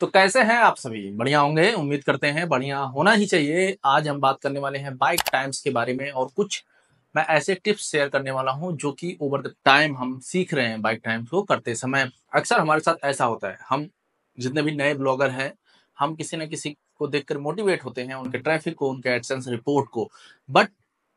तो कैसे हैं आप सभी बढ़िया होंगे उम्मीद करते हैं बढ़िया होना ही चाहिए आज हम बात करने वाले हैं बाइक टाइम्स के बारे में और कुछ मैं ऐसे टिप्स शेयर करने वाला हूं जो कि ओवर द टाइम हम सीख रहे हैं बाइक टाइम्स को करते समय अक्सर हमारे साथ ऐसा होता है हम जितने भी नए ब्लॉगर हैं हम किसी न किसी को देख मोटिवेट होते हैं उनके ट्रैफिक को उनके एडसेंस रिपोर्ट को बट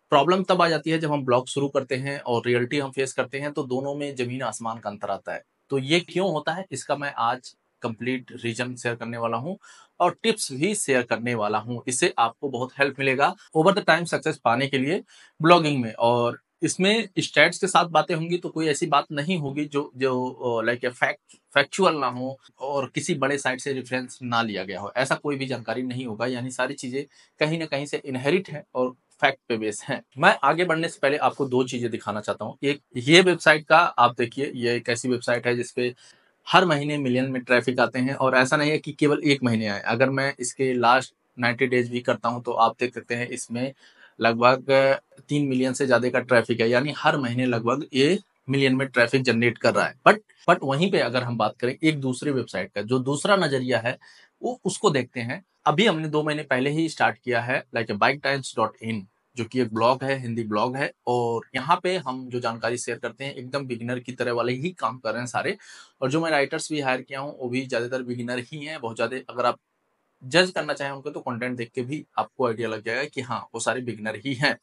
प्रॉब्लम तब आ जाती है जब हम ब्लॉग शुरू करते हैं और रियलिटी हम फेस करते हैं तो दोनों में जमीन आसमान का अंतर आता है तो ये क्यों होता है इसका मैं आज कंप्लीट रीजन शेयर करने वाला हूँ और टिप्स भी शेयर करने वाला हूँ इससे आपको बहुत हेल्प मिलेगा ओवर द टाइम सक्सेस पाने के लिए ब्लॉगिंग में और इसमें स्टैट्स के साथ बातें होंगी तो कोई ऐसी बात नहीं होगी जो जो लाइक फैक्ट फैक्चुअल ना हो और किसी बड़े साइट से रेफरेंस ना लिया गया हो ऐसा कोई भी जानकारी नहीं होगा यानी सारी चीज़ें कहीं ना कहीं से इनहेरिट है और फैक्ट पे बेस है मैं आगे बढ़ने से पहले आपको दो चीजें दिखाना चाहता हूँ एक ये वेबसाइट का आप देखिए ये एक ऐसी वेबसाइट है जिसपे हर महीने मिलियन में ट्रैफिक आते हैं और ऐसा नहीं है कि केवल एक महीने आए अगर मैं इसके लास्ट नाइन्टी डेज भी करता हूँ तो आप देख सकते हैं इसमें लगभग तीन मिलियन से ज्यादा का ट्रैफिक है यानी हर महीने लगभग ये मिलियन में ट्रैफिक जनरेट कर रहा है बट बट वहीं पे अगर हम बात करें एक दूसरी वेबसाइट का जो दूसरा नजरिया है वो उसको देखते हैं अभी हमने दो महीने पहले ही स्टार्ट किया है like bike times dot in जो कि एक ब्लॉग है हिंदी ब्लॉग है और यहाँ पे हम जो जानकारी शेयर करते हैं एकदम बिगिनर की तरह वाले ही काम कर रहे हैं सारे और जो मैं राइटर्स भी हायर किया हूँ वो भी ज़्यादातर बिगिनर ही हैं बहुत ज़्यादा अगर आप जज करना चाहें उनको तो कंटेंट देख के भी आपको आइडिया लग जाएगा कि हाँ वो सारे बिगिनर ही हैं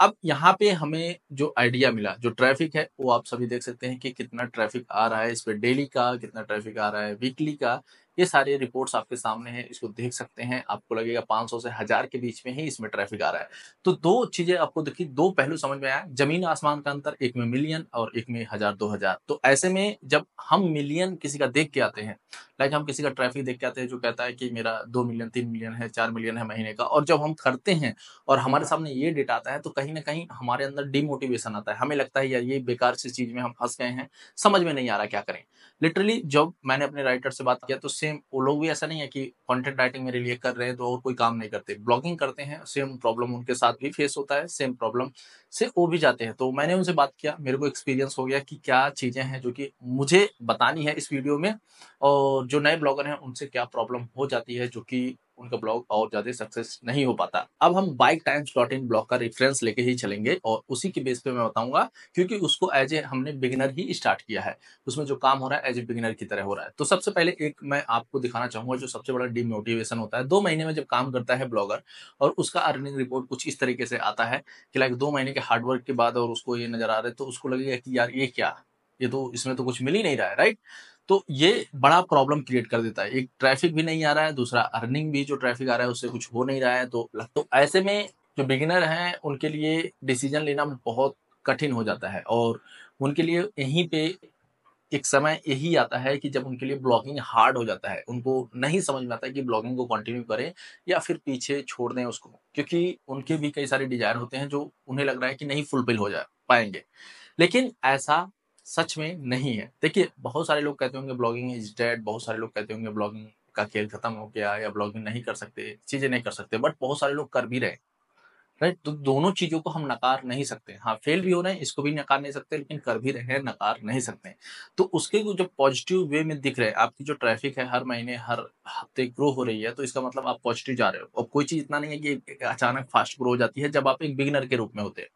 अब यहाँ पे हमें जो आइडिया मिला जो ट्रैफिक है वो आप सभी देख सकते हैं कि कितना ट्रैफिक आ रहा है इस पर डेली का कितना ट्रैफिक आ रहा है वीकली का ये सारे रिपोर्ट्स आपके सामने हैं इसको देख सकते हैं आपको लगेगा 500 से हजार के बीच में ही इसमें ट्रैफिक आ रहा है तो दो चीजें आपको देखिए दो पहलू समझ में आया जमीन आसमान का अंतर एक में मिलियन और एक में हजार दो हजार तो ऐसे में जब हम मिलियन किसी का देख के आते हैं लाइक हम किसी का ट्रैफिक देख के आते हैं जो कहता है कि मेरा दो मिलियन तीन मिलियन है चार मिलियन है महीने का और जब हम करते हैं और हमारे सामने ये डेटा आता है तो कहीं ना कहीं हमारे अंदर डिमोटिवेशन आता है हमें लगता है यार ये बेकार सी चीज़ में हम फंस गए हैं समझ में नहीं आ रहा क्या करें लिटरली जब मैंने अपने राइटर से बात किया तो सेम वो लोग भी ऐसा नहीं है कि कंटेंट राइटिंग मेरे लिए कर रहे हैं तो और कोई काम नहीं करते ब्लॉगिंग करते हैं सेम प्रॉब्लम उनके साथ भी फेस होता है सेम प्रॉब्लम से वो भी जाते हैं तो मैंने उनसे बात किया मेरे को एक्सपीरियंस हो गया कि क्या चीज़ें हैं जो कि मुझे बतानी है इस वीडियो में और जो नए ब्लॉगर हैं उनसे क्या प्रॉब्लम हो जाती है जो कि उनका ब्लॉग और ज्यादा सक्सेस नहीं हो पाता अब हम bike times dot in blog का रेफरेंस लेके ही चलेंगे और उसी के बेस पे मैं बताऊंगा क्योंकि उसको एज ए हमने बिगिनर ही स्टार्ट किया है उसमें जो काम हो रहा है एज ए बिगिनर की तरह हो रहा है तो सबसे पहले एक मैं आपको दिखाना चाहूंगा जो सबसे बड़ा डिमोटिवेशन होता है दो महीने में जब काम करता है ब्लॉगर और उसका अर्निंग रिपोर्ट कुछ इस तरीके से आता है कि लाइक दो महीने के हार्डवर्क के बाद और उसको ये नजर आ रहा है तो उसको लगेगा कि यार ये क्या ये तो इसमें तो कुछ मिल ही नहीं रहा है राइट तो ये बड़ा प्रॉब्लम क्रिएट कर देता है एक ट्रैफिक भी नहीं आ रहा है दूसरा अर्निंग भी जो ट्रैफिक आ रहा है उससे कुछ हो नहीं रहा है तो तो ऐसे में जो बिगिनर हैं उनके लिए डिसीजन लेना बहुत कठिन हो जाता है और उनके लिए यहीं पे एक समय यही आता है कि जब उनके लिए ब्लॉगिंग हार्ड हो जाता है उनको नहीं समझ में आता है कि ब्लॉगिंग को कंटिन्यू करें या फिर पीछे छोड़ दें उसको क्योंकि उनके भी कई सारे डिजायर होते हैं जो उन्हें लग रहा है कि नहीं फुलफिल हो जाए पाएंगे लेकिन ऐसा सच में नहीं है देखिए बहुत सारे लोग कहते होंगे ब्लॉगिंग इज डेड बहुत सारे लोग कहते होंगे ब्लॉगिंग का खेल खत्म हो गया या ब्लॉगिंग नहीं कर सकते चीजें नहीं कर सकते बट बहुत सारे लोग कर भी रहे राइट तो दोनों चीजों को हम नकार नहीं सकते हाँ फेल भी हो रहे हैं इसको भी नकार नहीं सकते लेकिन कर भी रहे हैं नकार नहीं सकते तो उसके जो पॉजिटिव वे में दिख रहे हैं आपकी जो ट्रैफिक है हर महीने हर हफ्ते ग्रो हो रही है तो इसका मतलब आप पॉजिटिव जा रहे हो और कोई चीज इतना नहीं है कि अचानक फास्ट ग्रो हो जाती है जब आप एक बिगिनर के रूप में होते हैं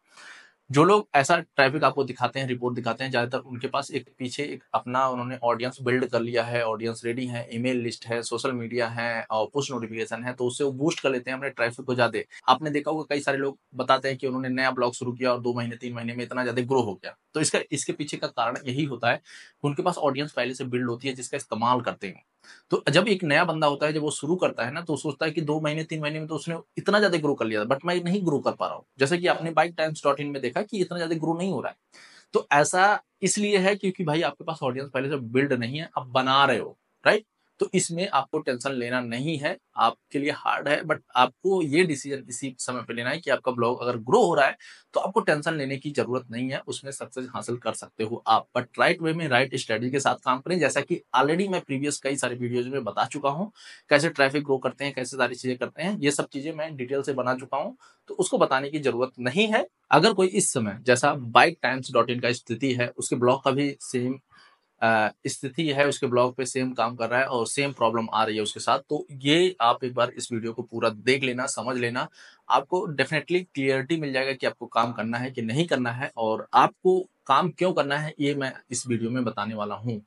जो लोग ऐसा ट्रैफिक आपको दिखाते हैं रिपोर्ट दिखाते हैं ज़्यादातर उनके पास एक पीछे एक अपना उन्होंने ऑडियंस बिल्ड कर लिया है ऑडियंस रेडी है ईमेल लिस्ट है सोशल मीडिया है और पुश नोटिफिकेशन है तो उससे वो बूस्ट कर लेते हैं अपने ट्रैफिक को ज़्यादा आपने देखा होगा कई सारे लोग बताते हैं कि उन्होंने नया ब्लॉग शुरू किया और दो महीने तीन महीने में इतना ज़्यादा ग्रो हो गया तो इसका इसके पीछे का कारण यही होता है उनके पास ऑडियंस पहले से बिल्ड होती है जिसका इस्तेमाल करते हैं तो जब एक नया बंदा होता है जब वो शुरू करता है ना तो सोचता है कि दो महीने तीन महीने में तो उसने इतना ज्यादा ग्रो कर लिया था बट मैं नहीं ग्रो कर पा रहा हूँ जैसे कि आपने बाइक टाइम्स डॉट इन में देखा कि इतना ज्यादा ग्रो नहीं हो रहा है तो ऐसा इसलिए है क्योंकि भाई आपके पास ऑडियंस पहले से बिल्ड नहीं है आप बना रहे हो राइट तो इसमें आपको टेंशन लेना नहीं है आपके लिए हार्ड है बट आपको ये डिसीजन इसी समय पे लेना है कि आपका ब्लॉग अगर ग्रो हो रहा है तो आपको टेंशन लेने की जरूरत नहीं है उसमें सक्सेस हासिल कर सकते हो आप बट राइट वे में राइट स्ट्रेटजी के साथ काम करें जैसा कि ऑलरेडी मैं प्रीवियस कई सारे वीडियोज में बता चुका हूँ कैसे ट्रैफिक ग्रो करते हैं कैसे सारी चीजें करते हैं ये सब चीजें मैं डिटेल से बना चुका हूँ तो उसको बताने की जरूरत नहीं है अगर कोई इस समय जैसा बाइक टाइम्स डॉट इन का स्थिति है उसके ब्लॉग का भी सेम स्थिति है उसके ब्लॉग पे सेम काम कर रहा है और सेम प्रॉब्लम आ रही है उसके साथ तो ये आप एक बार इस वीडियो को पूरा देख लेना समझ लेना आपको डेफिनेटली क्लियरिटी मिल जाएगा कि आपको काम करना है कि नहीं करना है और आपको काम क्यों करना है ये मैं इस वीडियो में बताने वाला हूँ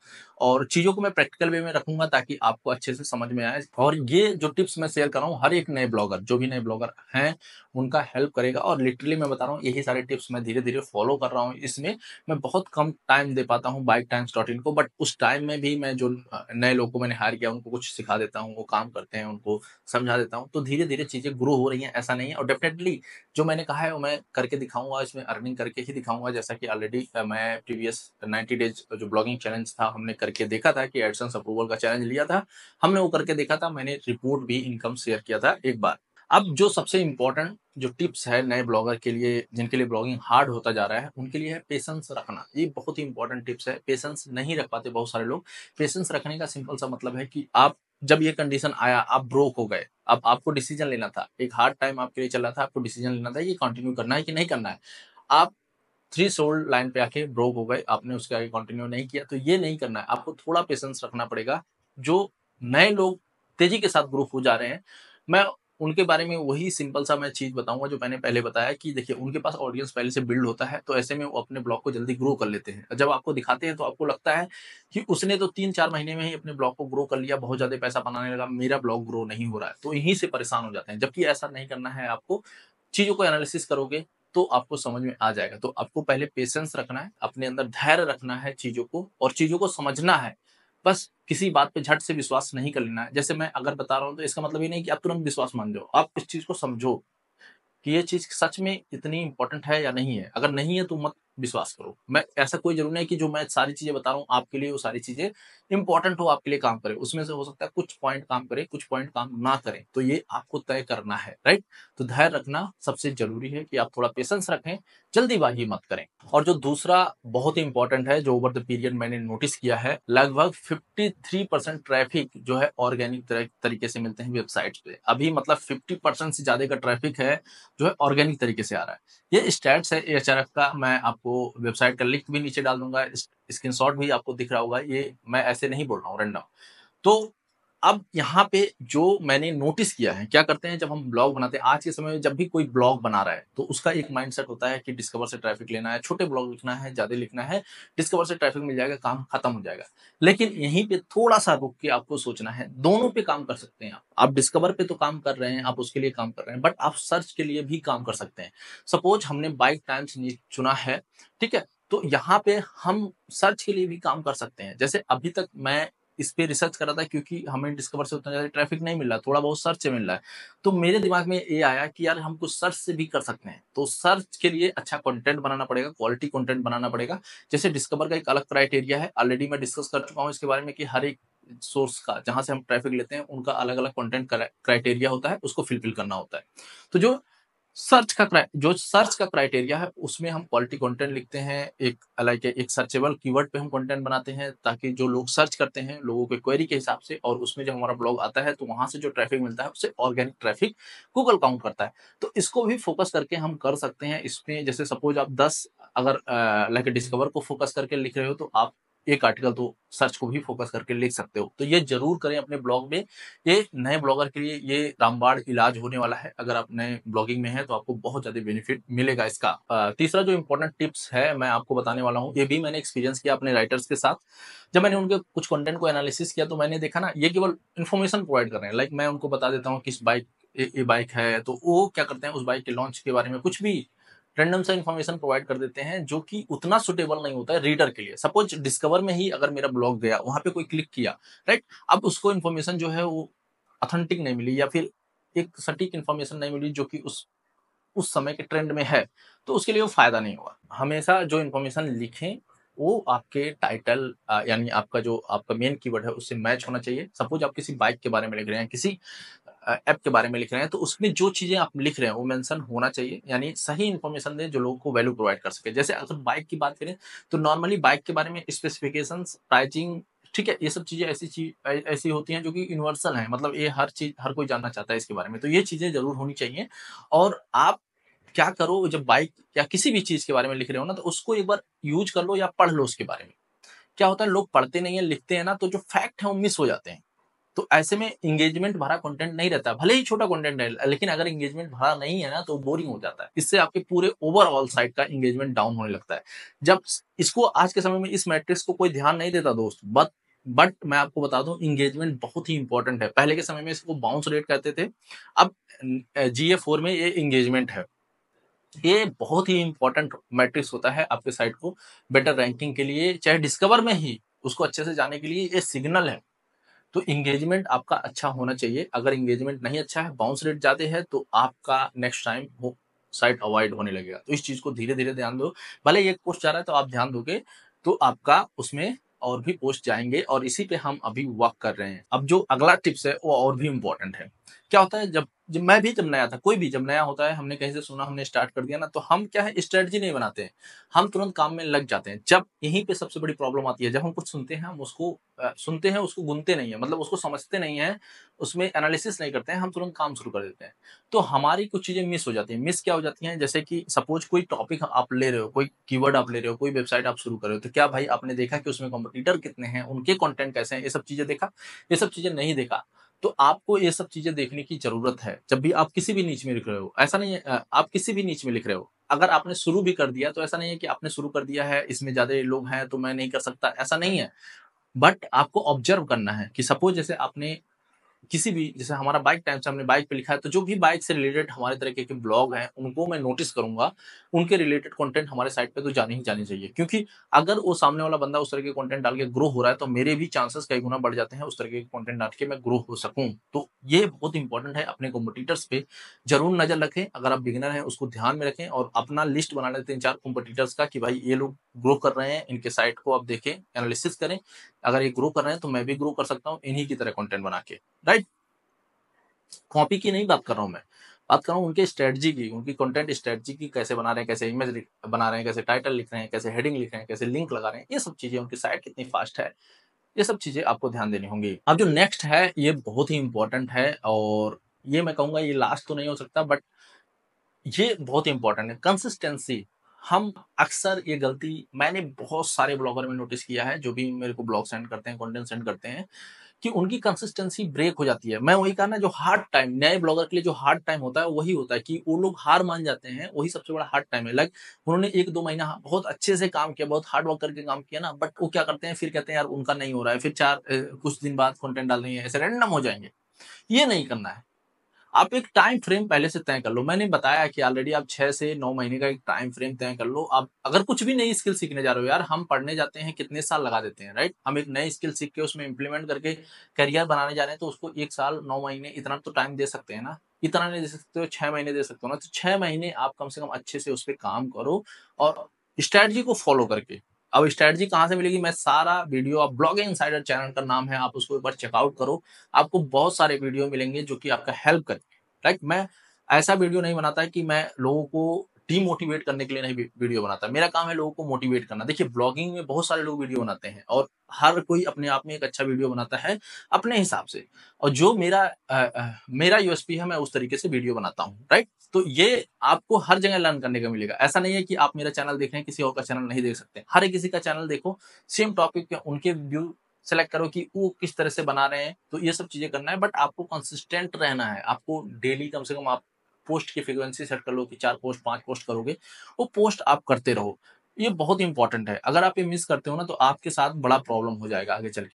और चीज़ों को मैं प्रैक्टिकल वे में रखूंगा ताकि आपको अच्छे से समझ में आए और ये जो टिप्स मैं शेयर कर रहा हूँ हर एक नए ब्लॉगर जो भी नए ब्लॉगर हैं उनका हेल्प करेगा और लिटरली मैं बता रहा हूँ यही सारे टिप्स मैं धीरे धीरे फॉलो कर रहा हूँ इसमें मैं बहुत कम टाइम दे पाता हूँ बाइक टाइम्स डॉट इन को बट उस टाइम में भी मैं जो नए लोग को मैंने हायर किया उनको कुछ सिखा देता हूँ वो काम करते हैं उनको समझा देता हूँ तो धीरे धीरे चीज़ें ग्रो हो रही है ऐसा नहीं नहीं है और डेफिनेटली जो मैंने कहा है वो मैं करके दिखाऊंगा इसमें अर्निंग करके ही दिखाऊंगा जैसा कि ऑलरेडी मैं प्रीवियस 90 डेज जो ब्लॉगिंग चैलेंज था हमने करके देखा था कि एडसेंस अप्रूवल का चैलेंज लिया था हमने वो करके देखा था मैंने रिपोर्ट भी इनकम शेयर किया था एक बार अब जो सबसे इम्पोर्टेंट जो टिप्स है नए ब्लॉगर के लिए जिनके लिए ब्लॉगिंग हार्ड होता जा रहा है उनके लिए है पेशेंस रखना ये बहुत ही इंपॉर्टेंट टिप्स है पेशेंस नहीं रख पाते बहुत सारे लोग पेशेंस रखने का सिंपल सा मतलब है कि आप जब ये कंडीशन आया आप ब्रोक हो गए अब आपको डिसीजन लेना था एक हार्ड टाइम आपके लिए चला था आपको डिसीजन लेना था ये कंटिन्यू करना है कि नहीं करना है आप थ्री सोल्ड लाइन पे आके ब्रोक हो गए आपने उसके आगे कंटिन्यू नहीं किया तो ये नहीं करना है आपको थोड़ा पेशेंस रखना पड़ेगा जो नए लोग तेजी के साथ ग्रुप हो जा रहे हैं मैं उनके बारे में वही सिंपल सा मैं चीज़ बताऊंगा जो मैंने पहले बताया कि देखिए उनके पास ऑडियंस पहले से बिल्ड होता है तो ऐसे में वो अपने ब्लॉग को जल्दी ग्रो कर लेते हैं जब आपको दिखाते हैं तो आपको लगता है कि उसने तो तीन चार महीने में ही अपने ब्लॉग को ग्रो कर लिया बहुत ज़्यादा पैसा बनाने लगा मेरा ब्लॉग ग्रो नहीं हो रहा है तो यहीं से परेशान हो जाते हैं जबकि ऐसा नहीं करना है आपको चीज़ों को एनालिसिस करोगे तो आपको समझ में आ जाएगा तो आपको पहले पेशेंस रखना है अपने अंदर धैर्य रखना है चीज़ों को और चीज़ों को समझना है बस किसी बात पे झट से विश्वास नहीं कर लेना है जैसे मैं अगर बता रहा हूँ तो इसका मतलब ये नहीं कि आप तुरंत विश्वास मान जाओ आप इस चीज को समझो कि ये चीज सच में इतनी इंपॉर्टेंट है या नहीं है अगर नहीं है तो मत विश्वास करो मैं ऐसा कोई जरूरी नहीं कि जो मैं सारी चीजें बता रहा हूँ आपके लिए वो सारी चीजें इंपॉर्टेंट हो आपके लिए काम करे उसमें से हो सकता है कुछ पॉइंट काम करे कुछ पॉइंट काम ना करें तो ये आपको तय करना है राइट तो धैर्य रखना सबसे जरूरी है कि आप थोड़ा पेशेंस रखें जल्दीबाजी मत करें और जो दूसरा बहुत ही इंपॉर्टेंट है जो ओवर द पीरियड मैंने नोटिस किया है लगभग 53 परसेंट ट्रैफिक जो है ऑर्गेनिक तरीके से मिलते हैं वेबसाइट्स पे अभी मतलब 50 परसेंट से ज्यादा का ट्रैफिक है जो है ऑर्गेनिक तरीके से आ रहा है ये स्टैट्स है एच का मैं आपको वेबसाइट का लिंक भी नीचे डाल दूंगा स्क्रीन भी आपको दिख रहा होगा ये मैं ऐसे नहीं बोल रहा हूँ रैंडम तो अब यहाँ पे जो मैंने नोटिस किया है क्या करते हैं जब हम ब्लॉग बनाते हैं आज के समय में जब भी कोई ब्लॉग बना रहा है तो उसका एक माइंडसेट होता है कि डिस्कवर से ट्रैफिक लेना है छोटे ब्लॉग लिखना है ज्यादा लिखना है डिस्कवर से ट्रैफिक मिल जाएगा काम खत्म हो जाएगा लेकिन यहीं पे थोड़ा सा रुक के आपको सोचना है दोनों पे काम कर सकते हैं आप आप डिस्कवर पे तो काम कर रहे हैं आप उसके लिए काम कर रहे हैं बट आप सर्च के लिए भी काम कर सकते हैं सपोज हमने बाइक टाइम्स चुना है ठीक है तो यहाँ पे हम सर्च के लिए भी काम कर सकते हैं जैसे अभी तक मैं इस पर रिसर्च रहा था क्योंकि हमें डिस्कवर से उतना ज़्यादा ट्रैफिक नहीं मिल रहा थोड़ा बहुत सर्च से मिल रहा है तो मेरे दिमाग में ये आया कि यार हम कुछ सर्च से भी कर सकते हैं तो सर्च के लिए अच्छा कंटेंट बनाना पड़ेगा क्वालिटी कंटेंट बनाना पड़ेगा जैसे डिस्कवर का एक अलग क्राइटेरिया है ऑलरेडी मैं डिस्कस कर चुका हूँ इसके बारे में कि हर एक सोर्स का जहां से हम ट्रैफिक लेते हैं उनका अलग अलग कॉन्टेंट क्राइटेरिया होता है उसको फिलफिल करना होता है तो जो सर्च का जो सर्च का क्राइटेरिया है उसमें हम क्वालिटी कंटेंट लिखते हैं एक लाइक एक सर्चेबल कीवर्ड पे हम कंटेंट बनाते हैं ताकि जो लोग सर्च करते हैं लोगों के क्वेरी के हिसाब से और उसमें जब हमारा ब्लॉग आता है तो वहां से जो ट्रैफिक मिलता है उसे ऑर्गेनिक ट्रैफिक गूगल काउंट करता है तो इसको भी फोकस करके हम कर सकते हैं इसमें जैसे सपोज आप दस अगर लाइक डिस्कवर को फोकस करके लिख रहे हो तो आप एक आर्टिकल तो सर्च को भी फोकस करके लिख सकते हो तो ये जरूर करें अपने ब्लॉग में ये नए ब्लॉगर के लिए ये रामबाड़ इलाज होने वाला है अगर आप नए ब्लॉगिंग में हैं तो आपको बहुत ज्यादा बेनिफिट मिलेगा इसका तीसरा जो इम्पोर्टेंट टिप्स है मैं आपको बताने वाला हूँ ये भी मैंने एक्सपीरियंस किया अपने राइटर्स के साथ जब मैंने उनके कुछ कंटेंट को एनालिसिस किया तो मैंने देखा ना ये केवल इन्फॉर्मेशन प्रोवाइड कर रहे हैं लाइक मैं उनको बता देता हूँ किस बाइक ये बाइक है तो वो क्या करते हैं उस बाइक के लॉन्च के बारे में कुछ भी रैंडम सा इन्फॉर्मेशन प्रोवाइड कर देते हैं जो कि उतना सुटेबल नहीं होता है रीडर के लिए सपोज डिस्कवर में ही अगर मेरा ब्लॉग गया वहां पे कोई क्लिक किया राइट अब उसको इन्फॉर्मेशन जो है वो अथेंटिक नहीं मिली या फिर एक सटीक इन्फॉर्मेशन नहीं मिली जो कि उस उस समय के ट्रेंड में है तो उसके लिए वो फायदा नहीं हुआ हमेशा जो इन्फॉर्मेशन लिखें वो आपके टाइटल यानी आपका जो आपका मेन कीवर्ड है उससे मैच होना चाहिए सपोज आप किसी बाइक के बारे में लिख रहे हैं किसी ऐप के बारे में लिख रहे हैं तो उसमें जो चीज़ें आप लिख रहे हैं वो मेंशन होना चाहिए यानी सही इन्फॉर्मेशन दें जो लोगों को वैल्यू प्रोवाइड कर सके जैसे अगर बाइक की बात करें तो नॉर्मली बाइक के बारे में स्पेसिफिकेशन प्राइजिंग ठीक है ये सब चीज़ें ऐसी चीज ऐसी होती हैं जो कि यूनिवर्सल हैं मतलब ये हर चीज़ हर कोई जानना चाहता है इसके बारे में तो ये चीज़ें ज़रूर होनी चाहिए और आप क्या करो जब बाइक या किसी भी चीज़ के बारे में लिख रहे हो ना तो उसको एक बार यूज कर लो या पढ़ लो उसके बारे में क्या होता है लोग पढ़ते नहीं है लिखते हैं ना तो जो फैक्ट है वो मिस हो जाते हैं तो ऐसे में इंगेजमेंट भरा कंटेंट नहीं रहता भले ही छोटा कंटेंट है लेकिन अगर इंगेजमेंट भरा नहीं है ना तो बोरिंग हो जाता है इससे आपके पूरे ओवरऑल साइट का इंगेजमेंट डाउन होने लगता है जब इसको आज के समय में इस मैट्रिक्स को कोई ध्यान नहीं देता दोस्त बट बट मैं आपको बता दूं इंगेजमेंट बहुत ही इंपॉर्टेंट है पहले के समय में इसको बाउंस रेट कहते थे अब जी फोर में ये इंगेजमेंट है ये बहुत ही इंपॉर्टेंट मैट्रिक्स होता है आपके साइट को बेटर रैंकिंग के लिए चाहे डिस्कवर में ही उसको अच्छे से जाने के लिए ये सिग्नल है तो इंगेजमेंट आपका अच्छा होना चाहिए अगर इंगेजमेंट नहीं अच्छा है बाउंस रेट ज्यादा है तो आपका नेक्स्ट टाइम हो साइट अवॉइड होने लगेगा तो इस चीज को धीरे धीरे ध्यान दो भले ये कोर्स जा रहा है तो आप ध्यान दोगे तो आपका उसमें और भी पोस्ट जाएंगे और इसी पे हम अभी वर्क कर रहे हैं अब जो अगला टिप्स है वो और भी इम्पोर्टेंट है क्या होता है जब जब मैं भी जब नया था कोई भी जब नया होता है हमने कहीं से सुना हमने स्टार्ट कर दिया ना तो हम क्या है स्ट्रेटजी नहीं बनाते हैं हम तुरंत काम में लग जाते हैं जब यहीं पे सबसे बड़ी प्रॉब्लम आती है जब हम कुछ सुनते हैं हम उसको आ, सुनते हैं उसको गुनते नहीं है मतलब उसको समझते नहीं है उसमें एनालिसिस नहीं करते हैं हम तुरंत काम शुरू कर देते हैं तो हमारी कुछ चीज़ें मिस हो जाती है मिस क्या हो जाती है जैसे कि सपोज कोई टॉपिक आप ले रहे हो कोई कीवर्ड आप ले रहे हो कोई वेबसाइट आप शुरू कर रहे हो तो क्या भाई आपने देखा कि उसमें कॉम्पिटिटर कितने हैं उनके कॉन्टेंट कैसे हैं ये सब चीज़ें देखा ये सब चीज़ें नहीं देखा तो आपको ये सब चीजें देखने की जरूरत है जब भी आप किसी भी नीच में लिख रहे हो ऐसा नहीं है आप किसी भी नीच में लिख रहे हो अगर आपने शुरू भी कर दिया तो ऐसा नहीं है कि आपने शुरू कर दिया है इसमें ज्यादा लोग हैं तो मैं नहीं कर सकता ऐसा नहीं है बट आपको ऑब्जर्व करना है कि सपोज जैसे आपने किसी भी जैसे हमारा बाइक टाइम से हमने बाइक पे लिखा है तो जो भी बाइक से रिलेटेड हमारे तरीके के ब्लॉग हैं उनको मैं नोटिस करूंगा उनके रिलेटेड कंटेंट हमारे साइट पे तो जाने ही जाने चाहिए क्योंकि अगर वो सामने वाला बंदा उस तरह के कंटेंट डाल के ग्रो हो रहा है तो मेरे भी चांसेस कई गुना बढ़ जाते हैं उस तरह के कॉन्टेंट डाल के मैं ग्रो हो सकूँ तो ये बहुत इंपॉर्टेंट है अपने कॉम्पिटिटर्स पे जरूर नजर रखें अगर आप बिगनर हैं उसको ध्यान में रखें और अपना लिस्ट बना लेते हैं चार कॉम्पिटिटर्स का कि भाई ये लोग ग्रो कर रहे हैं इनके साइट को आप देखें एनालिसिस करें अगर ये ग्रो कर रहे हैं तो मैं भी ग्रो कर सकता हूँ इन्हीं की तरह कॉन्टेंट बना के राइट कॉपी की नहीं बात कर रहा हूँ मैं बात कर रहा हूँ उनके स्ट्रेटजी की उनकी कंटेंट स्ट्रेटजी की कैसे बना रहे हैं कैसे इमेज बना रहे हैं कैसे टाइटल लिख रहे हैं कैसे हेडिंग लिख रहे हैं कैसे लिंक लगा रहे हैं ये सब चीजें उनकी साइट कितनी फास्ट है ये सब चीजें आपको ध्यान देनी होंगी अब जो नेक्स्ट है ये बहुत ही इंपॉर्टेंट है और ये मैं कहूंगा ये लास्ट तो नहीं हो सकता बट ये बहुत इंपॉर्टेंट है कंसिस्टेंसी हम अक्सर ये गलती मैंने बहुत सारे ब्लॉगर में नोटिस किया है जो भी मेरे को ब्लॉग सेंड करते हैं कंटेंट सेंड करते हैं कि उनकी कंसिस्टेंसी ब्रेक हो जाती है मैं वही कहना जो हार्ड टाइम नए ब्लॉगर के लिए जो हार्ड टाइम होता है वही होता है कि वो लोग हार मान जाते हैं वही सबसे बड़ा हार्ड टाइम है लाइक उन्होंने एक दो महीना बहुत अच्छे से काम किया बहुत हार्ड वर्क करके काम किया ना बट वो क्या करते हैं फिर कहते हैं यार उनका नहीं हो रहा है फिर चार कुछ दिन बाद कॉन्टेंट डाल रही है ऐसे रैंडम हो जाएंगे ये नहीं करना है आप एक टाइम फ्रेम पहले से तय कर लो मैंने बताया कि ऑलरेडी आप छह से नौ महीने का एक टाइम फ्रेम तय कर लो आप अगर कुछ भी नई स्किल सीखने जा रहे हो यार हम पढ़ने जाते हैं कितने साल लगा देते हैं राइट हम एक नई स्किल सीख के उसमें इंप्लीमेंट करके करियर बनाने जा रहे हैं तो उसको एक साल नौ महीने इतना तो टाइम दे सकते हैं ना इतना नहीं दे सकते हो छह महीने दे सकते हो ना तो छह महीने आप कम से कम अच्छे से उस पर काम करो और स्ट्रैटी को फॉलो करके अब स्ट्रेटजी कहाँ से मिलेगी मैं सारा वीडियो आप ब्लॉग इनसाइडर चैनल का नाम है आप उसको एक बार चेकआउट करो आपको बहुत सारे वीडियो मिलेंगे जो कि आपका हेल्प करेंगे राइट मैं ऐसा वीडियो नहीं बनाता है कि मैं लोगों को डीमोटिवेट करने के लिए नहीं वीडियो बनाता मेरा काम है लोगों को मोटिवेट करना देखिए ब्लॉगिंग में बहुत सारे लोग वीडियो बनाते हैं और हर कोई अपने आप में एक अच्छा वीडियो बनाता है अपने हिसाब से और जो मेरा आ, आ, मेरा यूएसपी है मैं उस तरीके से वीडियो बनाता हूँ राइट तो ये आपको हर जगह लर्न करने का मिलेगा ऐसा नहीं है कि आप मेरा चैनल देख रहे हैं किसी और का चैनल नहीं देख सकते हर किसी का चैनल देखो सेम टॉपिक उनके व्यू सेलेक्ट करो कि वो किस तरह से बना रहे हैं तो ये सब चीजें करना है बट आपको कंसिस्टेंट रहना है आपको डेली कम से कम आप पोस्ट की फ्रिक्वेंसी सेट कर लो कि चार पोस्ट पांच पोस्ट करोगे वो पोस्ट आप करते रहो ये बहुत इंपॉर्टेंट है अगर आप ये मिस करते हो ना तो आपके साथ बड़ा प्रॉब्लम हो जाएगा आगे चल के